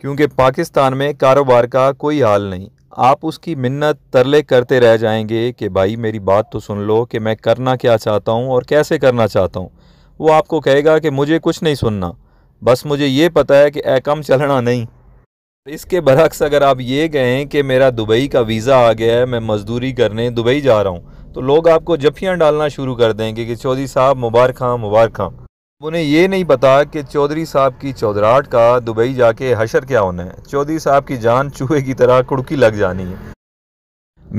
क्योंकि पाकिस्तान में कारोबार का कोई हाल नहीं आप उसकी मिन्नत तरले करते रह जाएंगे कि भाई मेरी बात तो सुन लो कि मैं करना क्या चाहता हूँ और कैसे करना चाहता हूँ वो आपको कहेगा कि मुझे कुछ नहीं सुनना बस मुझे ये पता है कि ए कम चलना नहीं इसके बरक्स अगर आप ये कहें कि मेरा दुबई का वीज़ा आ गया है मैं मज़दूरी करने दुबई जा रहा हूँ तो लोग आपको जफियाँ डालना शुरू कर देंगे कि चौधरी साहब मुबारक हाँ, मुबारक हाँ। उन्हें ये नहीं पता कि चौधरी साहब की चौधराहट का दुबई जाके हशर क्या होना है चौधरी साहब की जान चूहे की तरह कुड़की लग जानी है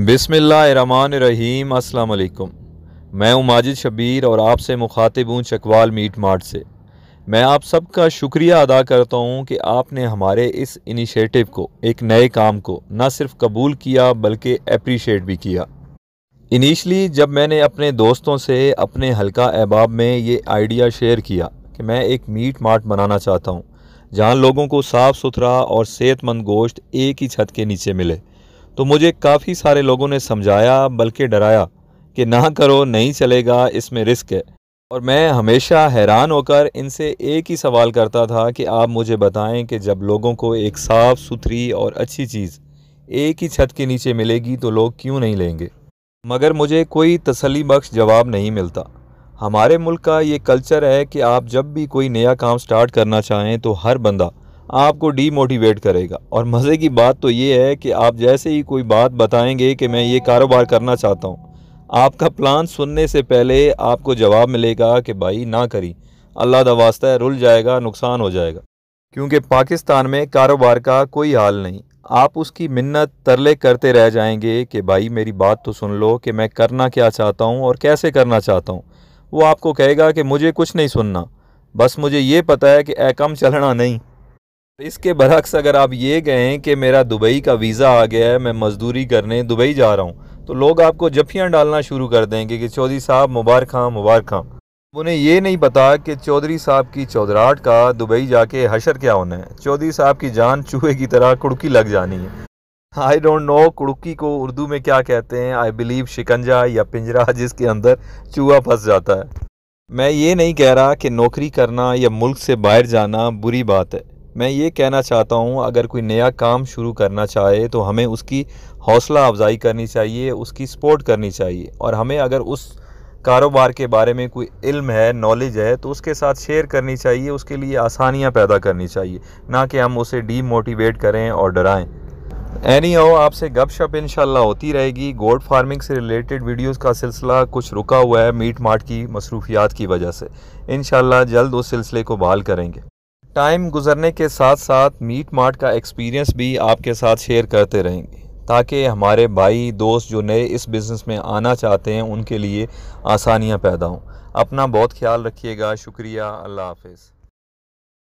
बिसमान रहीम अस्सलाम मैं हूं माजिद शबीर और आपसे मुखातिब हूं चकवाल मीट मार्ट से मैं आप सबका शुक्रिया अदा करता हूं कि आपने हमारे इस इनिशिएटिव को एक नए काम को न सिर्फ कबूल किया बल्कि अप्रीशिएट भी किया इनिशली जब मैंने अपने दोस्तों से अपने हल्का अहबाब में ये आइडिया शेयर किया कि मैं एक मीट मार्ट बनाना चाहता हूँ जहाँ लोगों को साफ़ सुथरा और सेहतमंद गोश्त एक ही छत के नीचे मिले तो मुझे काफ़ी सारे लोगों ने समझाया बल्कि डराया कि ना करो नहीं चलेगा इसमें रिस्क है और मैं हमेशा हैरान होकर इनसे एक ही सवाल करता था कि आप मुझे बताएं कि जब लोगों को एक साफ़ सुथरी और अच्छी चीज़ एक ही छत के नीचे मिलेगी तो लोग क्यों नहीं लेंगे मगर मुझे कोई तसली बख्श जवाब नहीं मिलता हमारे मुल्क का ये कल्चर है कि आप जब भी कोई नया काम स्टार्ट करना चाहें तो हर बंदा आपको डीमोटिवेट करेगा और मज़े की बात तो ये है कि आप जैसे ही कोई बात बताएंगे कि मैं ये कारोबार करना चाहता हूँ आपका प्लान सुनने से पहले आपको जवाब मिलेगा कि भाई ना करी अल्लाह दास्ता रुल जाएगा नुकसान हो जाएगा क्योंकि पाकिस्तान में कारोबार का कोई हाल नहीं आप उसकी मिन्नत तरले करते रह जाएंगे कि भाई मेरी बात तो सुन लो कि मैं करना क्या चाहता हूँ और कैसे करना चाहता हूँ वो आपको कहेगा कि मुझे कुछ नहीं सुनना बस मुझे ये पता है कि ए कम चलना नहीं इसके बरक्स अगर आप ये कहें कि मेरा दुबई का वीज़ा आ गया है मैं मज़दूरी करने दुबई जा रहा हूँ तो लोग आपको जफियाँ डालना शुरू कर देंगे कि चौधरी साहब मुबारक खां मुबारक हाँ उन्हें ये नहीं पता कि चौधरी साहब की चौधराहट का दुबई जाके हशर क्या होना है चौधरी साहब की जान चूहे की तरह कुड़की लग जानी है आई डोंट नो कुड़की को उर्दू में क्या कहते हैं आई बिलीव शिकंजा या पिंजरा जिसके अंदर चूहा फंस जाता है मैं ये नहीं कह रहा कि नौकरी करना या मुल्क से बाहर जाना बुरी बात है मैं ये कहना चाहता हूँ अगर कोई नया काम शुरू करना चाहे तो हमें उसकी हौसला अफजाई करनी चाहिए उसकी सपोर्ट करनी चाहिए और हमें अगर उस कारोबार के बारे में कोई इल्म है नॉलेज है तो उसके साथ शेयर करनी चाहिए उसके लिए आसानियाँ पैदा करनी चाहिए ना कि हम उसे डीमोटिवेट करें और डराएं एनी हो आपसे गपशप इंशाल्लाह होती रहेगी गोड फार्मिंग से रिलेटेड वीडियोस का सिलसिला कुछ रुका हुआ है मीट माट की मसरूफियात की वजह से इनशाला जल्द उस सिलसिले को बहाल करेंगे टाइम गुजरने के साथ साथ मीट मार्ट का एक्सपीरियंस भी आपके साथ शेयर करते रहेंगे ताकि हमारे भाई दोस्त जो नए इस बिज़नेस में आना चाहते हैं उनके लिए आसानियाँ पैदा हों अपना बहुत ख्याल रखिएगा शुक्रिया अल्लाह हाफिज़